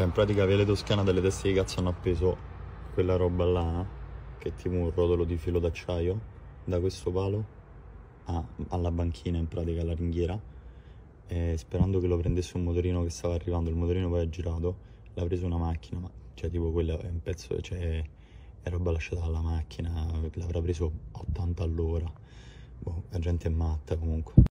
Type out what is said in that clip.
Cioè in pratica Viale Toscana delle teste di cazzo hanno appeso quella roba là che è tipo un rotolo di filo d'acciaio da questo palo a, alla banchina in pratica, alla ringhiera e sperando che lo prendesse un motorino che stava arrivando, il motorino poi ha girato l'ha preso una macchina, ma cioè tipo quella è un pezzo, cioè è roba lasciata dalla macchina, l'avrà preso 80 all'ora boh, la gente è matta comunque